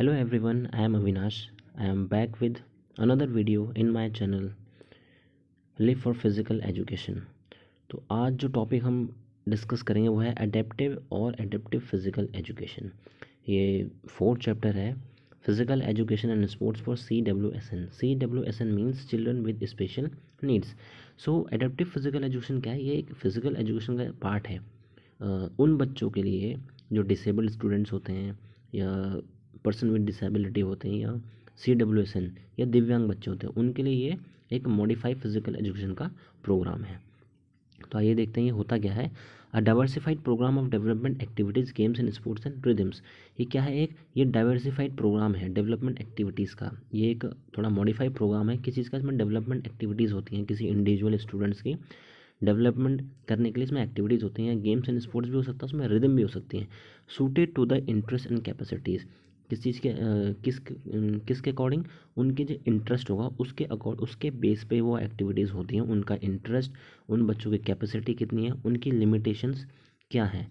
every everyone I am Avinash I am back with another video in my channel live for physical education तो आज जो topic हम discuss करेंगे वो है अडेप्टिव और अडेप्टिव फिज़िकल एजुकेशन ये फोर्थ चैप्टर है physical education and sports for C W S N C W S N means children with special needs so adaptive physical education क्या है ये एक फ़िज़िकल एजुकेशन का पार्ट है उन बच्चों के लिए जो डिसेबल्ड स्टूडेंट्स होते हैं या पर्सन विद डिसेबिलिटी होते हैं या सी डब्ल्यू एस एन या दिव्यांग बच्चे होते हैं उनके लिए ये एक मॉडिफाइड फिजिकल एजुकेशन का प्रोग्राम है तो आइए देखते हैं ये होता क्या है a diversified programme of development activities games and sports and rhythms ये क्या है एक ये डाइवर्सिफाइड प्रोग्राम है डेवलपमेंट एक्टिविटीज़ का ये एक थोड़ा मॉडिफाइड प्रोग्राम है किस चीज़ का इसमें डेवलपमेंट एक्टिविटीज़ होती हैं किसी इंडिविजुअल स्टूडेंट्स की डेवलपमेंट करने के लिए इसमें एक्टिविटीज़ होती हैं गेम्स एंड स्पोर्ट्स भी हो सकता है उसमें रिदम भी हो सकती हैं suited to the interest and capacities किस चीज़ के किस किसके अकॉर्डिंग उनके जो इंटरेस्ट होगा उसके अकॉर्ड उसके बेस पे वो एक्टिविटीज़ होती हैं उनका इंटरेस्ट उन बच्चों की कैपेसिटी कितनी है उनकी लिमिटेशंस क्या हैं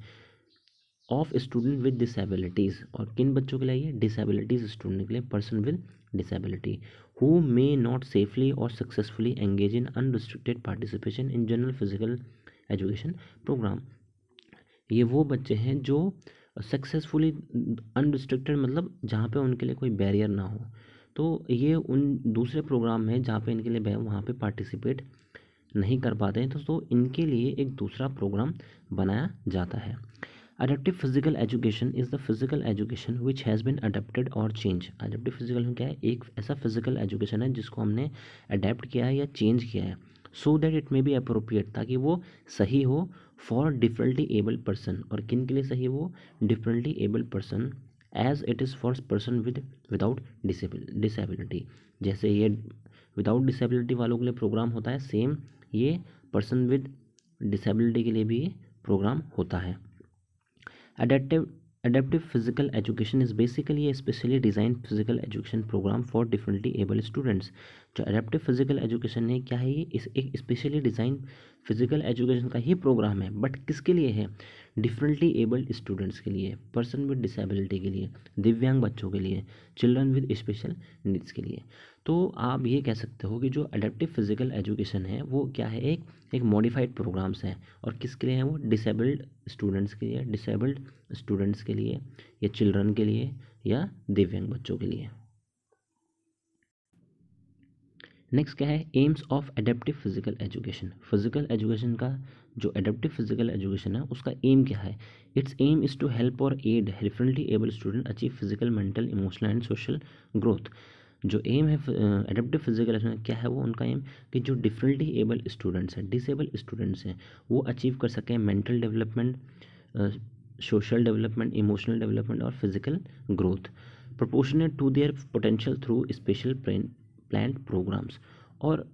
ऑफ स्टूडेंट विद डिसेबिलिटीज़ और किन बच्चों के लिए ये डिसेबिलिटीज़ स्टूडेंट के लिए person with disability who may not safely और successfully engage in unrestricted participation in general physical education programme ये वो बच्चे हैं जो सक्सेसफुली अनरिस्ट्रिक्टेड मतलब जहाँ पे उनके लिए कोई बैरियर ना हो तो ये उन दूसरे प्रोग्राम हैं जहाँ पे इनके लिए वहाँ पे पार्टिसिपेट नहीं कर पाते हैं तो, तो इनके लिए एक दूसरा प्रोग्राम बनाया जाता है adaptive physical education is the physical education which has been adapted और चेंज अडेप्टिव फिजिकल क्या है एक ऐसा फिजिकल एजुकेशन है जिसको हमने अडेप्ट किया है या चेंज किया है so that it may be appropriate ताकि वो सही हो फॉर डिफरेंटली एबल पर्सन और किन के लिए सही वो differently able person as it is for person with without disability जैसे ये विदाउट डिसेबिलिटी वालों के लिए प्रोग्राम होता है सेम ये पर्सन विद डिसेबिलिटी के लिए भी प्रोग्राम होता है adaptive adaptive physical education is basically specially design physical education programme for differently able students जो अडेप्टिव फिजिकल एजुकेशन है क्या है ये इस एक स्पेशली डिज़ाइन फिजिकल एजुकेशन का ही प्रोग्राम है बट किसके लिए है डिफरेंटली एबल्ड स्टूडेंट्स के लिए पर्सन विद डिसेबिलिटी के लिए दिव्यांग बच्चों के लिए चिल्ड्रन विद स्पेशल नीड्स के लिए तो आप ये कह सकते हो कि जो अडेप्टिव फिजिकल एजुकेशन है वो क्या है एक एक मॉडिफाइड प्रोग्राम्स है और किसके लिए है वो डिसेबल्ड स्टूडेंट्स के लिए डिसेबल्ड स्टूडेंट्स के लिए या चिल्ड्रन के लिए या दिव्यांग बच्चों के लिए नेक्स्ट क्या है aims of adaptive physical education physical education का जो एडेप्टिव फिजिकल एजुकेशन है उसका एम क्या है it's aim is to help और aid differently able student achieve physical mental emotional and social growth जो एम है एडेप्टिव फिजिकल एजुकेशन क्या है वो उनका एम कि जो डिफरेंटली एबल स्टूडेंट्स हैं डिसेबल स्टूडेंट्स हैं वो अचीव कर सकें mental development social development emotional development और physical growth proportionate to their potential through special plan programmes और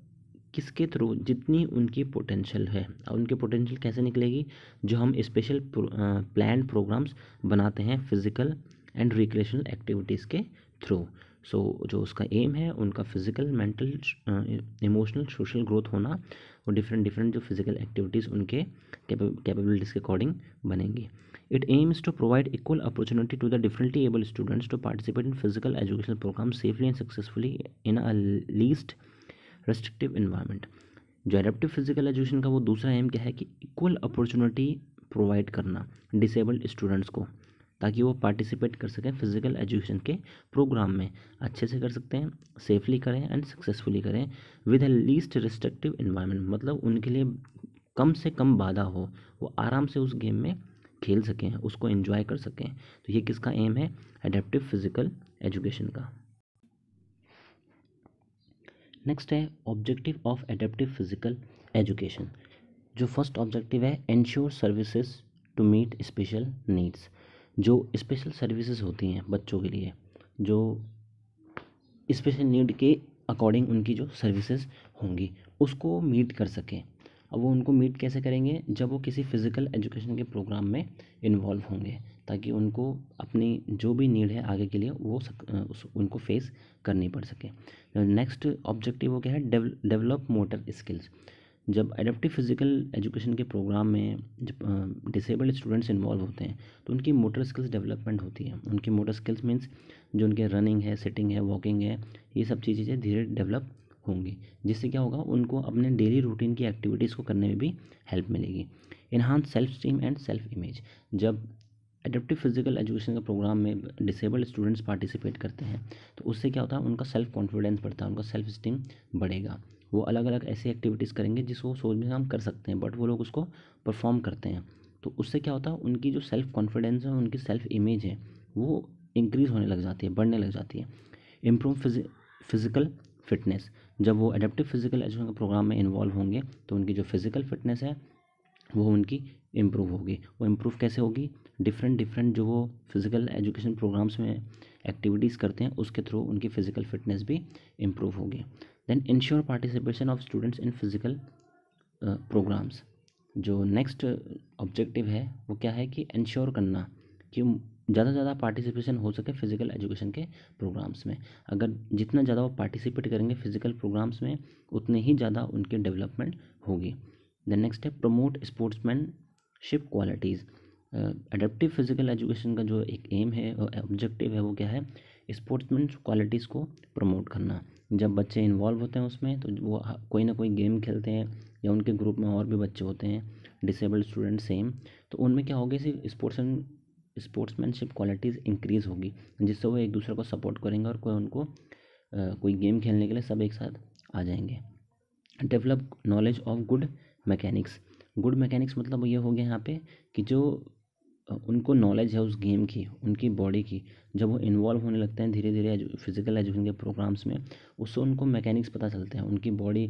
किसके थ्रू जितनी उनकी पोटेंशियल है और उनकी पोटेंशियल कैसे निकलेगी जो हम स्पेशल प्लान प्रोग्राम्स बनाते हैं फिजिकल एंड रिक्रिएशनल एक्टिविटीज़ के थ्रू सो so, जो उसका एम है उनका physical mental emotional social growth होना और डिफरेंट डिफरेंट जो फिज़िकल एक्टिविटीज़ उनके कैपेबिलिटीज़ के अकॉर्डिंग बनेंगी it aims to provide equal opportunity to the differently able students to participate in physical education programme safely and successfully in a least restrictive environment जो adaptive physical education का वो दूसरा aim क्या है कि equal opportunity provide करना disabled students को ताकि वो पार्टिसिपेट कर सकें फिज़िकल एजुकेशन के प्रोग्राम में अच्छे से कर सकते हैं सेफली करें एंड सक्सेसफुली करें with a least restrictive environment मतलब उनके लिए कम से कम बाधा हो वो आराम से उस गेम में खेल सकें उसको इन्जॉय कर सकें तो ये किसका एम है एडेप्टिव फिज़िकल एजुकेशन का नेक्स्ट है objective of adaptive physical education जो फर्स्ट ऑब्जेक्टिव है ensure services to meet special needs जो स्पेशल सर्विसेज होती हैं बच्चों के लिए जो स्पेशल नीड के अकॉर्डिंग उनकी जो सर्विसेज होंगी उसको मीट कर सकें अब वो उनको मीट कैसे करेंगे जब वो किसी फिज़िकल एजुकेशन के प्रोग्राम में इन्वॉल्व होंगे ताकि उनको अपनी जो भी नीड है आगे के लिए वो सक, उस, उनको फेस करनी पड़ सके नेक्स्ट ऑब्जेक्टिव वो क्या है डेवलप मोटर स्किल्स जब एडेप्टिव फिज़िकल एजुकेशन के प्रोग्राम में जब डिसेबल्ड स्टूडेंट्स इन्वॉल्व होते हैं तो उनकी मोटर स्किल्स डेवलपमेंट होती है उनकी मोटर स्किल्स मीन्स जो उनके रनिंग है सिटिंग है वॉकिंग है ये सब चीज़ें धीरे डेवलप होंगी जिससे क्या होगा उनको अपने डेली रूटीन की एक्टिविटीज़ को करने में भी हेल्प मिलेगी enhance self esteem and self image जब एडेप्टिव फिजिकल एजुकेशन के प्रोग्राम में डिसेबल्ड स्टूडेंट्स पार्टिसिपेट करते हैं तो उससे क्या होता है उनका सेल्फ कॉन्फिडेंस बढ़ता है उनका सेल्फ स्टीम बढ़ेगा वो अलग अलग ऐसी एक्टिविटीज़ करेंगे जिसको सोच में हम कर सकते हैं बट वो लोग उसको परफॉर्म करते हैं तो उससे क्या होता है उनकी जो सेल्फ़ कॉन्फिडेंस है उनकी सेल्फ़ इमेज है वो इंक्रीज़ होने लग जाती है बढ़ने लग जाती है इम्प्रूव फिज़िकल फिटनेस जब वो एडेप्टिव फिज़िकल एजुकेशन प्रोग्राम में इन्वॉल्व होंगे तो उनकी जो फिज़िकल फिटनेस है वो उनकी इम्प्रूव होगी वो इम्प्रूव कैसे होगी डिफरेंट डिफरेंट जो वो फिज़िकल एजुकेशन प्रोग्राम्स में एक्टिविटीज़ करते हैं उसके थ्रू उनकी फ़िज़िकल फिटनेस भी इम्प्रूव होगी then ensure participation of students in physical programs जो नेक्स्ट ऑब्जेक्टिव uh, है वो क्या है कि इंश्योर करना कि ज़्यादा से ज़्यादा पार्टिसिपेशन हो सके फ़िज़िकल एजुकेशन के प्रोग्राम्स में अगर जितना ज़्यादा वो पार्टिसिपेट करेंगे फ़िज़िकल प्रोग्राम्स में उतने ही ज़्यादा उनकी डेवलपमेंट होगी देन नेक्स्ट है promote sportsmanship qualities adaptive physical education का जो एक एम है ऑब्जेक्टिव uh, है वो क्या है स्पोर्ट्समैन क्वालिटीज़ को प्रमोट करना जब बच्चे इन्वॉल्व होते हैं उसमें तो वो कोई ना कोई गेम खेलते हैं या उनके ग्रुप में और भी बच्चे होते हैं डिसेबल्ड स्टूडेंट सेम तो उनमें क्या होगी सिर्फ sports and sportsmanship qualities increase होगी जिससे वो एक दूसरे को सपोर्ट करेंगे और कोई उनको कोई गेम खेलने के लिए सब एक साथ आ जाएंगे develop knowledge of good mechanics good mechanics मतलब ये हो गया यहाँ पे कि जो उनको नॉलेज है उस गेम की उनकी बॉडी की जब वो इन्वॉल्व होने लगते हैं धीरे धीरे फिज़िकल एजुकेशन के प्रोग्राम्स में उससे उनको मैकेनिक्स पता चलते हैं उनकी बॉडी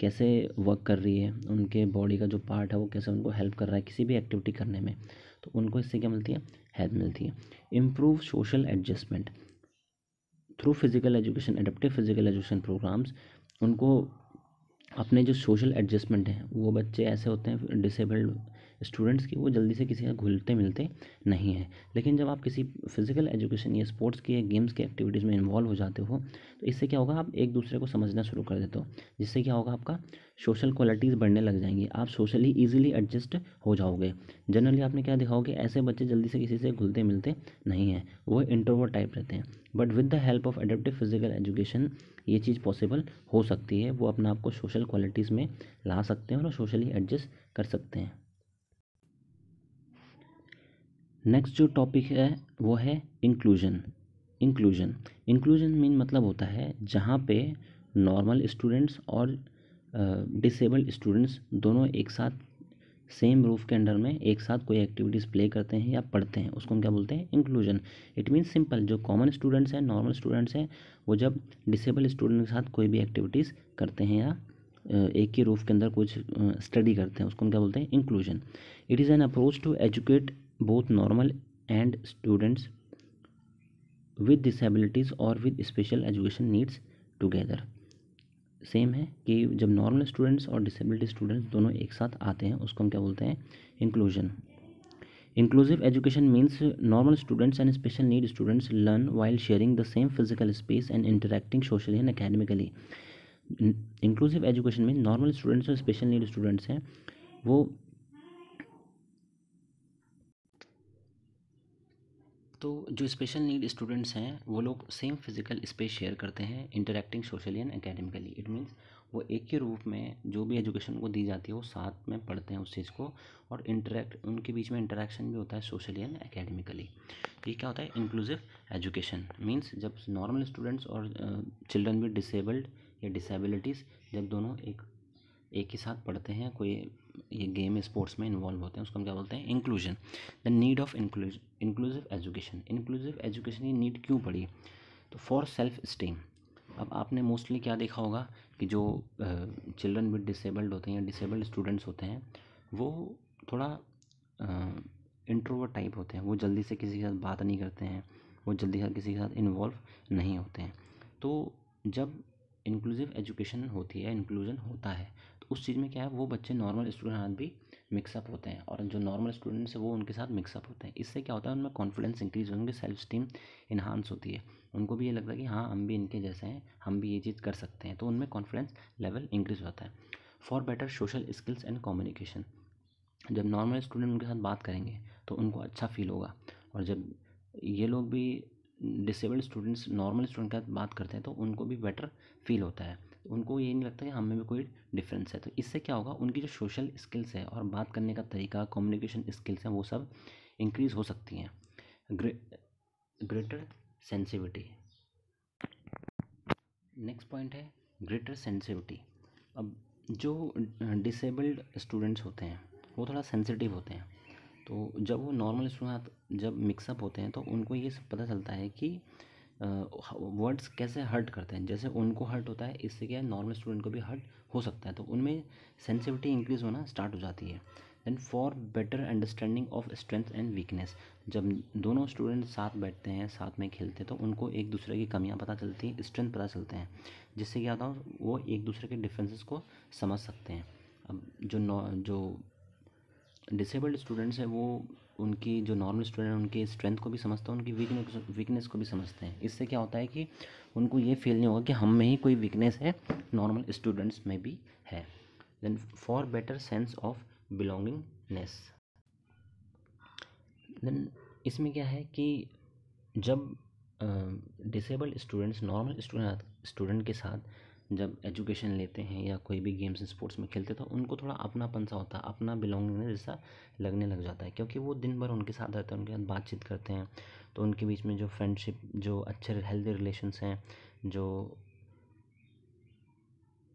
कैसे वर्क कर रही है उनके बॉडी का जो पार्ट है वो कैसे उनको हेल्प कर रहा है किसी भी एक्टिविटी करने में तो उनको इससे क्या मिलती है हेल्प मिलती है improve social adjustment through physical education adaptive physical education programs उनको अपने जो सोशल एडजस्टमेंट हैं वो बच्चे ऐसे होते हैं डिसेबल्ड स्टूडेंट्स की वो जल्दी से किसी का घुलते मिलते नहीं हैं लेकिन जब आप किसी फिजिकल एजुकेशन या स्पोर्ट्स की या गेम्स की एक्टिविटीज़ में इन्वॉल्व हो जाते हो तो इससे क्या होगा आप एक दूसरे को समझना शुरू कर देते हो जिससे क्या होगा आपका सोशल क्वालिटीज़ बढ़ने लग जाएंगी आप सोशली ईजिली एडजस्ट हो जाओगे जनरली आपने क्या दिखाओगे कि ऐसे बच्चे जल्दी से किसी से घुलते मिलते नहीं हैं वो इंटरवर्ट टाइप रहते हैं but with the help of adaptive physical education ये चीज़ पॉसिबल हो सकती है वो अपने आप को सोशल क्वालिटीज़ में ला सकते हैं और सोशली एडजस्ट कर सकते हैं नेक्स्ट जो टॉपिक है वो है इंक्लूजन इंक्लूजन इंक्लूजन मीन मतलब होता है जहाँ पे नॉर्मल स्टूडेंट्स और डिसेबल्ड स्टूडेंट्स दोनों एक साथ सेम रूफ के अंडर में एक साथ कोई एक्टिविटीज़ प्ले करते हैं या पढ़ते हैं उसको हम क्या बोलते हैं इंक्लूजन इट मीन्स सिंपल जो कॉमन स्टूडेंट्स हैं नॉर्मल स्टूडेंट्स हैं वो जब डिसेबल स्टूडेंट के साथ कोई भी एक्टिविटीज़ करते हैं या एक ही रूफ के अंदर कुछ स्टडी करते हैं उसको हम क्या बोलते हैं inclusion it is an approach to educate both normal and students with disabilities or with special education needs together same है कि जब नॉर्मल स्टूडेंट्स और डिसेबिलिटी स्टूडेंट्स दोनों एक साथ आते हैं उसको हम क्या बोलते हैं inclusion inclusive education means normal students and special need students learn while sharing the same physical space and interacting socially and academically inclusive education में नॉर्मल स्टूडेंट्स और स्पेशल नीड स्टूडेंट्स हैं वो तो जो स्पेशल नीड स्टूडेंट्स हैं वो लोग same physical space share करते हैं interacting socially and academically it means वो एक ही रूप में जो भी एजुकेशन को दी जाती है वो साथ में पढ़ते हैं उस चीज़ को और इंटरेक्ट उनके बीच में इंटरेक्शन भी होता है सोशली एंड एकेडमिकली ये क्या होता है इंक्लूसिव एजुकेशन मीन्स जब नॉर्मल स्टूडेंट्स और चिल्ड्रन विद डिसेबल्ड या डिसेबिलिटीज़ जब दोनों एक एक ही साथ पढ़ते हैं कोई ये गेम स्पोर्ट्स में इन्वॉल्व होते हैं उसको हम क्या बोलते हैं इंक्लूजन द नीड ऑफ इंक्लूज इंक्लूसिव एजुकेशन इंक्लूसिव एजुकेशन की नीड क्यों पड़ी तो फॉर सेल्फ स्टीम अब आपने मोस्टली क्या देखा होगा कि जो चिल्ड्रन विद डिसेबल्ड होते हैं या डिसेबल्ड स्टूडेंट्स होते हैं वो थोड़ा इंट्रोवर्ट टाइप होते हैं वो जल्दी से किसी के साथ बात नहीं करते हैं वो जल्दी से किसी के साथ इन्वॉल्व नहीं होते हैं तो जब इंक्लूसिव एजुकेशन होती है इंक्लूजन होता है उस चीज़ में क्या है वो बच्चे नॉर्मल स्टूडेंट हाथ भी मिक्सअप होते हैं और जो नॉर्मल स्टूडेंट्स हैं वो उनके साथ मिक्सअप होते हैं इससे क्या होता है उनमें कॉन्फिडेंस इंक्रीज होती उनकी सेल्फ स्टीम इन्हांस होती है उनको भी ये लगता है कि हाँ हम भी इनके जैसे हैं हम भी ये चीज़ कर सकते हैं तो उनमें कॉन्फिडेंस लेवल इंक्रीज होता है for better social skills and communication जब नॉर्मल स्टूडेंट उनके साथ बात करेंगे तो उनको अच्छा फील होगा और जब ये लोग भी डिसेबल्ड स्टूडेंट्स नॉर्मल स्टूडेंट के साथ बात करते हैं तो उनको भी बेटर फील होता है उनको ये नहीं लगता कि हमें भी कोई डिफरेंस है तो इससे क्या होगा उनकी जो सोशल स्किल्स है और बात करने का तरीका कम्युनिकेशन स्किल्स हैं वो सब इंक्रीज़ हो सकती हैं ग्रेटर सेंसिविटी नेक्स्ट पॉइंट है ग्रेटर सेंसिविटी अब जो डिसेबल्ड स्टूडेंट्स होते हैं वो थोड़ा सेंसिटिव होते हैं तो जब वो नॉर्मल स्टूडेंट जब मिक्सअप होते हैं तो उनको ये पता चलता है कि वर्ड्स कैसे हर्ट करते हैं जैसे उनको हर्ट होता है इससे क्या है नॉर्मल स्टूडेंट को भी हर्ट हो सकता है तो उनमें सेंसिविटी इंक्रीज होना स्टार्ट हो जाती है then for better understanding of strength and weakness जब दोनों स्टूडेंट साथ बैठते हैं साथ में खेलते हैं तो उनको एक दूसरे की कमियाँ पता चलती हैं स्ट्रेंथ पता चलते हैं जिससे क्या होता है वो एक दूसरे के डिफ्रेंसेस को समझ सकते हैं अब जो जो डिसेबल्ड स्टूडेंट्स हैं वो उनकी जो नॉर्मल स्टूडेंट हैं उनकी स्ट्रेंथ को भी समझते हैं उनकी वीकनेस वीकनेस को भी समझते हैं इससे क्या होता है कि उनको ये फील नहीं होगा कि हम में ही कोई वीकनेस है नॉर्मल स्टूडेंट्स में भी है then for better sense of belongingness then इसमें क्या है कि जब डिसेबल्ड स्टूडेंट्स नॉर्मल स्टूडेंट के साथ जब एजुकेशन लेते हैं या कोई भी गेम्स स्पोर्ट्स में खेलते तो उनको थोड़ा अपनापन सा होता है अपना बिलोंगिंग जैसा लगने लग जाता है क्योंकि वो दिन भर उनके साथ रहते हैं उनके साथ बातचीत करते हैं तो उनके बीच में जो फ्रेंडशिप जो अच्छे हेल्दी रिलेशन हैं जो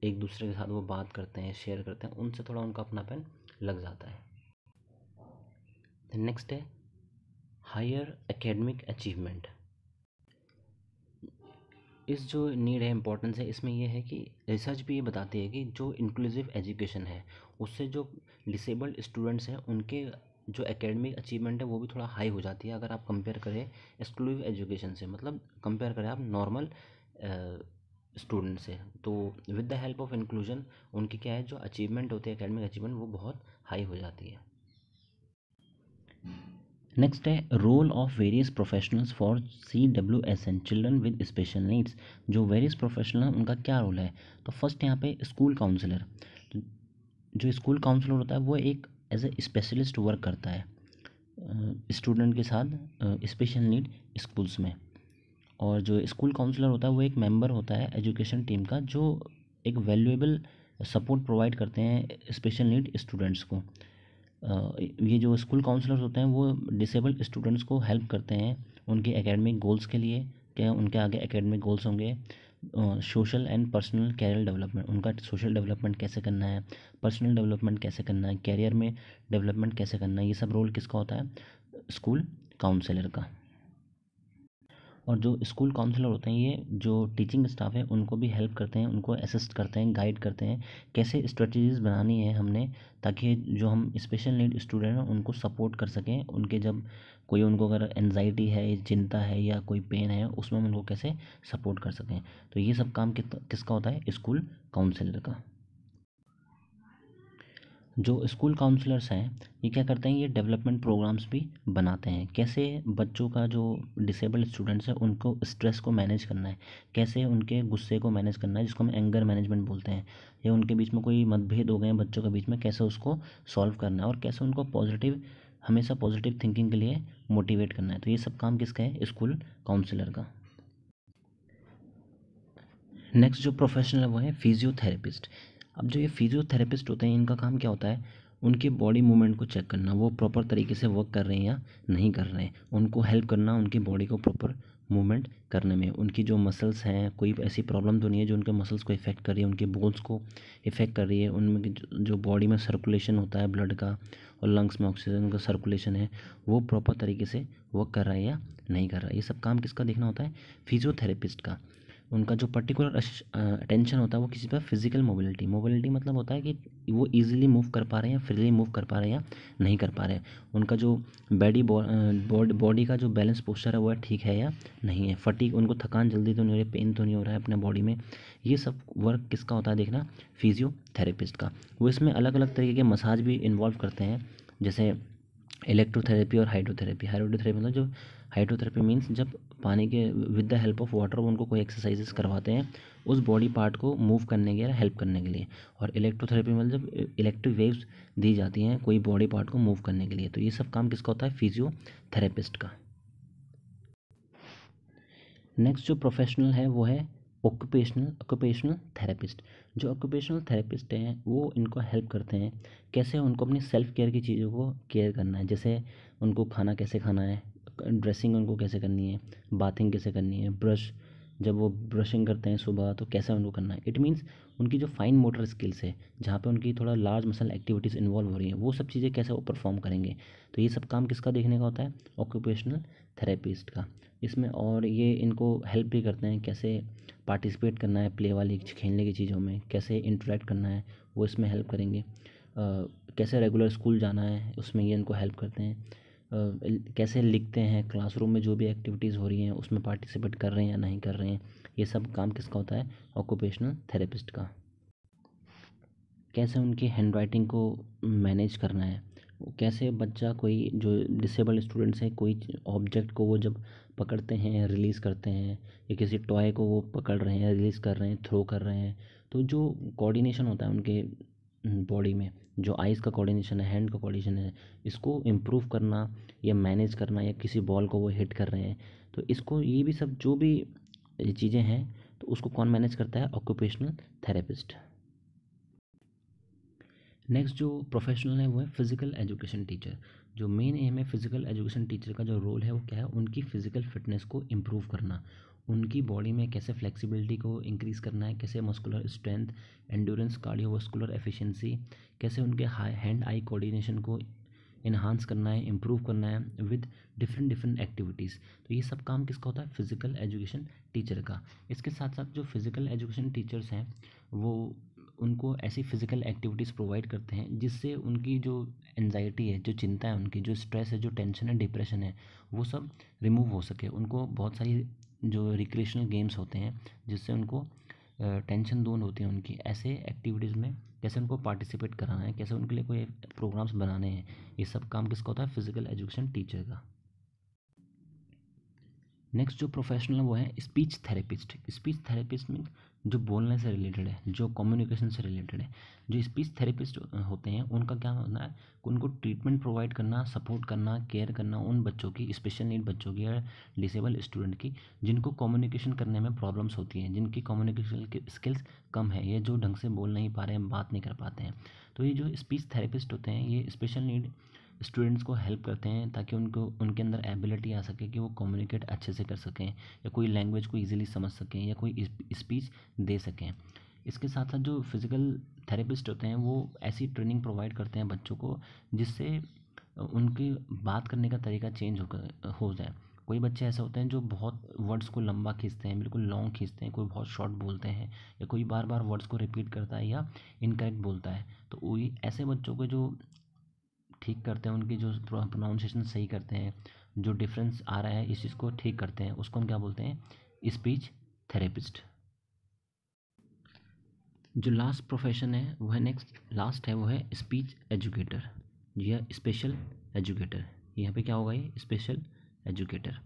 एक दूसरे के साथ वो बात करते हैं शेयर करते हैं उनसे थोड़ा उनका अपनापन लग जाता है नेक्स्ट है हायर एकेडमिक अचीवमेंट इस जो नीड है इम्पोर्टेंस है इसमें यह है कि रिसर्च भी ये बताती है कि जो इंक्लूसिव एजुकेशन है उससे जो डिसेबल्ड स्टूडेंट्स हैं उनके जो एकेडमिक अचीवमेंट है वो भी थोड़ा हाई हो जाती है अगर आप कंपेयर करें एक्सक्लूसिव एजुकेशन से मतलब कंपेयर करें आप नॉर्मल स्टूडेंट से तो with the help of inclusion उनकी क्या है जो अचीवमेंट होती है एकेडमिक अचीवमेंट वो बहुत हाई हो जाती है नेक्स्ट है role of various professionals for C W S N children with special needs जो वेरियस प्रोफेशनल हैं उनका क्या रोल है तो फर्स्ट यहाँ पे स्कूल काउंसलर जो स्कूल काउंसलर होता है वो एक एज ए स्पेशलिस्ट वर्क करता है स्टूडेंट के साथ स्पेशल नीड स्कूल्स में और जो स्कूल काउंसलर होता है वो एक मेंबर होता है एजुकेशन टीम का जो एक वैल्यूएबल सपोर्ट प्रोवाइड करते हैं स्पेशल नीड स्टूडेंट्स को ये जो स्कूल काउंसलर्स होते हैं वो डिसेबल्ड स्टूडेंट्स को हेल्प करते हैं उनके एकेडमिक गोल्स के लिए क्या उनके आगे एकेडमिक गोल्स होंगे social and personal career development उनका सोशल डेवलपमेंट कैसे करना है पर्सनल डेवलपमेंट कैसे करना है कैरियर में डेवलपमेंट कैसे करना है ये सब रोल किसका होता है स्कूल काउंसलर का और जो स्कूल काउंसलर होते हैं ये जो टीचिंग स्टाफ है उनको भी हेल्प करते हैं उनको असिस्ट करते हैं गाइड करते हैं कैसे स्ट्रेटजीज़ बनानी है हमने ताकि जो हम स्पेशल नीड स्टूडेंट हैं उनको सपोर्ट कर सकें उनके जब कोई उनको अगर एनजाइटी है चिंता है या कोई पेन है उसमें हम उनको कैसे सपोर्ट कर सकें तो ये सब काम किसका होता है स्कूल काउंसलर का जो स्कूल काउंसलर्स हैं ये क्या करते हैं ये डेवलपमेंट प्रोग्राम्स भी बनाते हैं कैसे बच्चों का जो डिसेबल्ड स्टूडेंट्स हैं उनको स्ट्रेस को मैनेज करना है कैसे उनके गुस्से को मैनेज करना है जिसको हम एंगर मैनेजमेंट बोलते हैं या उनके बीच में कोई मतभेद हो गए हैं बच्चों के बीच में कैसे उसको सॉल्व करना है और कैसे उनको पॉजिटिव हमेशा पॉजिटिव थिंकिंग के लिए मोटिवेट करना है तो ये सब काम किसका है स्कूल काउंसिलर का नेक्स्ट जो प्रोफेशनल है वो है फिजियोथेरेपिस्ट अब जो ये फिजियोथेरेपिस्ट होते हैं इनका काम क्या होता है उनके बॉडी मूवमेंट को चेक करना वो प्रॉपर तरीके से वर्क कर रहे हैं या नहीं कर रहे हैं उनको हेल्प करना उनकी बॉडी को प्रॉपर मूवमेंट करने में उनकी जो मसल्स हैं कोई ऐसी प्रॉब्लम तो नहीं है जो उनके मसल्स को इफ़ेक्ट कर रही है उनके बोन्स को इफ़ेक्ट कर रही है उनमें जो बॉडी में सर्कुलेशन होता है ब्लड का और लंग्स में ऑक्सीजन का सर्कुलेशन है वो प्रॉपर तरीके से वर्क कर रहा है या नहीं कर रहा है ये सब काम किसका देखना होता है फिजियोथेरेपिस्ट का उनका जो पर्टिकुलर अटेंशन होता है वो किसी पर फिजिकल मोबिलिटी मोबिलिटी मतलब होता है कि वो इजीली मूव कर पा रहे हैं फ्रीली मूव कर पा रहे हैं या नहीं कर पा रहे हैं उनका जो बॉडी बॉडी का जो बैलेंस पोस्चर है वो ठीक है या नहीं है फटीक उनको थकान जल्दी तो नहीं हो रही पेन तो नहीं हो रहा है अपने बॉडी में ये सब वर्क किसका होता है देखना फिजियोथेरेपिस्ट का वो इसमें अलग अलग तरीके के मसाज भी इन्वॉल्व करते हैं जैसे इलेक्ट्रोथेरेपी और हाइड्रोथेरेपी हाइड्रोथेरेपी मतलब जो हाइड्रोथेरेपी मीन्स जब पानी के with the help of water वो उनको कोई एक्सरसाइजेस करवाते हैं उस बॉडी पार्ट को मूव करने के या हेल्प करने के लिए और इलेक्ट्रोथेरेपी मतलब जब इलेक्ट्रिक वेव्स दी जाती हैं कोई बॉडी पार्ट को मूव करने के लिए तो ये सब काम किसका होता है फिजियोथेरेपिस्ट का नेक्स्ट जो प्रोफेशनल है वो है ऑक्यूपेशनल ऑक्यूपेशनल थेरेपिस्ट जो ऑक्यूपेशनल थेरेपिस्ट हैं वो इनको हेल्प करते हैं कैसे उनको अपनी सेल्फ केयर की चीज़ों को केयर करना है जैसे उनको खाना कैसे खाना है ड्रेसिंग उनको कैसे करनी है बाथिंग कैसे करनी है ब्रश जब वो ब्रशिंग करते हैं सुबह तो कैसे उनको करना है इट मीन्स उनकी जो फाइन मोटर स्किल्स है जहाँ पे उनकी थोड़ा लार्ज मसल एक्टिविटीज़ इन्वॉल्व हो रही हैं वो सब चीज़ें कैसे वो परफॉर्म करेंगे तो ये सब काम किसका देखने का होता है ऑक्यूपेशनल थेरेपिस्ट का इसमें और ये इनको हेल्प भी करते हैं कैसे पार्टिसिपेट करना है प्ले वाली खेलने की चीज़ों में कैसे इंटरेक्ट करना है वो इसमें हेल्प करेंगे आ, कैसे रेगुलर स्कूल जाना है उसमें ये इनको हेल्प करते हैं कैसे लिखते हैं क्लासरूम में जो भी एक्टिविटीज़ हो रही हैं उसमें पार्टिसिपेट कर रहे हैं या नहीं कर रहे हैं ये सब काम किसका होता है ऑक्यूपेशनल थेरेपिस्ट का कैसे उनकी हैंड राइटिंग को मैनेज करना है कैसे बच्चा कोई जो डिसेबल स्टूडेंट्स हैं कोई ऑब्जेक्ट को वो जब पकड़ते हैं रिलीज़ करते हैं या किसी टॉय को वो पकड़ रहे हैं रिलीज़ कर रहे हैं थ्रो कर रहे हैं तो जो कोऑर्डिनेशन होता है उनके बॉडी में जो आइज़ का कोऑर्डिनेशन है हैंड का कोऑर्डिनेशन है इसको इम्प्रूव करना या मैनेज करना या किसी बॉल को वो हिट कर रहे हैं तो इसको ये भी सब जो भी ये चीज़ें हैं तो उसको कौन मैनेज करता है ऑक्यूपेशनल थेरेपिस्ट नेक्स्ट जो प्रोफेशनल है वो है फिज़िकल एजुकेशन टीचर जो मेन एम है फिज़िकल एजुकेशन टीचर का जो रोल है वो क्या है उनकी फ़िज़िकल फिटनेस को इम्प्रूव करना उनकी बॉडी में कैसे फ्लेक्सिबिलिटी को इंक्रीज़ करना है कैसे muscular strength endurance cardiovascular efficiency कैसे उनके हाई हैंड आई कोऑर्डिनेशन को इन्हांस करना है इम्प्रूव करना है विद डिफरेंट डिफरेंट एक्टिविटीज़ तो ये सब काम किसका होता है फिज़िकल एजुकेशन टीचर का इसके साथ साथ जो फिज़िकल एजुकेशन टीचर्स हैं वो उनको ऐसी फ़िज़िकल एक्टिविटीज़ प्रोवाइड करते हैं जिससे उनकी जो एनजाइटी है जो चिंता है उनकी जो स्ट्रेस है जो टेंशन है डिप्रेशन है वो सब रिमूव हो सके उनको बहुत सारी जो रिक्रिएशनल गेम्स होते हैं जिससे उनको टेंशन दूर होती है उनकी ऐसे एक्टिविटीज़ में कैसे उनको पार्टिसिपेट कराना है कैसे उनके लिए कोई प्रोग्राम्स बनाने हैं ये सब काम किसका होता है फिज़िकल एजुकेशन टीचर का नेक्स्ट जो प्रोफेशनल है वो है speech therapist speech therapist mean जो बोलने से रिलेटेड है जो कम्युनिकेशन से रिलेटेड है जो स्पीच थेरेपिस्ट होते हैं उनका क्या होना है उनको ट्रीटमेंट प्रोवाइड करना सपोर्ट करना केयर करना उन बच्चों की स्पेशल नीड बच्चों की या डिसेबल स्टूडेंट की जिनको कम्युनिकेशन करने में प्रॉब्लम्स होती हैं जिनकी कम्युनिकेशन की स्किल्स कम है ये जो ढंग से बोल नहीं पा रहे हैं बात नहीं कर पाते हैं तो ये जो स्पीच थेरेपिस्ट होते हैं ये स्पेशल नीड स्टूडेंट्स को हेल्प करते हैं ताकि उनको उनके अंदर एबिलिटी आ सके कि वो कम्युनिकेट अच्छे से कर सकें या कोई लैंग्वेज को ईजिली समझ सकें या कोई स्पीच दे सकें इसके साथ साथ जो फिज़िकल थेरेपिस्ट होते हैं वो ऐसी ट्रेनिंग प्रोवाइड करते हैं बच्चों को जिससे उनकी बात करने का तरीका चेंज होकर हो जाए कोई बच्चे ऐसे होते हैं जो बहुत वर्ड्स को लंबा खींचते हैं बिल्कुल लॉन्ग खींचते हैं कोई बहुत शॉर्ट बोलते हैं या कोई बार बार वर्ड्स को रिपीट करता है या इनकरेक्ट बोलता है तो वही ऐसे बच्चों को जो ठीक करते हैं उनकी जो प्रोनाउंसिएशन सही करते हैं जो डिफरेंस आ रहा है इस चीज़ को ठीक करते हैं उसको हम क्या बोलते हैं स्पीच थेरेपिस्ट जो लास्ट प्रोफेशन है वह नेक्स्ट लास्ट है वो है स्पीच एजुकेटर या स्पेशल एजुकेटर यहाँ पे क्या होगा ये स्पेशल एजुकेटर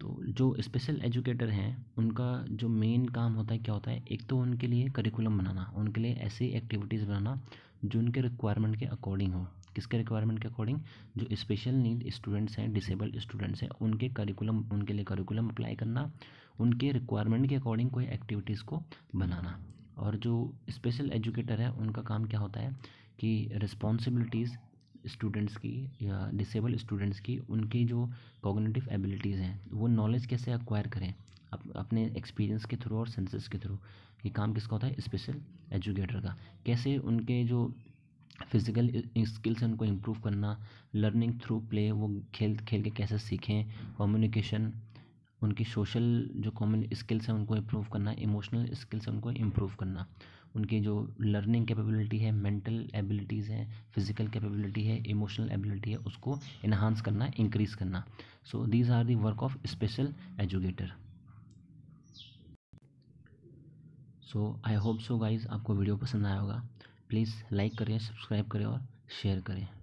तो जो स्पेशल एजुकेटर हैं उनका जो मेन काम होता है क्या होता है एक तो उनके लिए करिकुलम बनाना उनके लिए ऐसी एक्टिविटीज़ बनाना जो उनके रिक्वायरमेंट के अकॉर्डिंग हो किसके रिक्वायरमेंट के अकॉर्डिंग जो स्पेशल नीड स्टूडेंट्स हैं डिसेबल्ड स्टूडेंट्स हैं उनके करिकुलम उनके लिए करिकुलम अप्लाई करना उनके रिक्वायरमेंट के अकॉर्डिंग कोई एक्टिविटीज़ को बनाना और जो स्पेशल एजुकेटर है उनका काम क्या होता है कि रिस्पॉन्सिबिलिटीज़ स्टूडेंट्स की या डिसेबल स्टूडेंट्स की उनकी जो कॉग्निटिव एबिलिटीज़ हैं वो नॉलेज कैसे अक्वायर करें अप, अपने एक्सपीरियंस के थ्रू और सेंसेस के थ्रू ये काम किसका होता है स्पेशल एजुकेटर का कैसे उनके जो फिज़िकल स्किल्स उनको इम्प्रूव करना लर्निंग थ्रू प्ले वो खेल खेल के कैसे सीखें कम्युनिकेशन उनकी सोशल जो कॉमन स्किल्स हैं उनको इम्प्रूव करना इमोशनल स्किल्स हैं उनको इम्प्रूव करना उनकी जो लर्निंग कैपेबिलिटी है मेंटल एबिलिटीज़ हैं फिजिकल कैपेबिलिटी है इमोशनल एबिलिटी है उसको इन्हांस करना इंक्रीज़ करना so these are the work of special educator so I hope so guys आपको वीडियो पसंद आया होगा प्लीज़ लाइक करें सब्सक्राइब करें और शेयर करें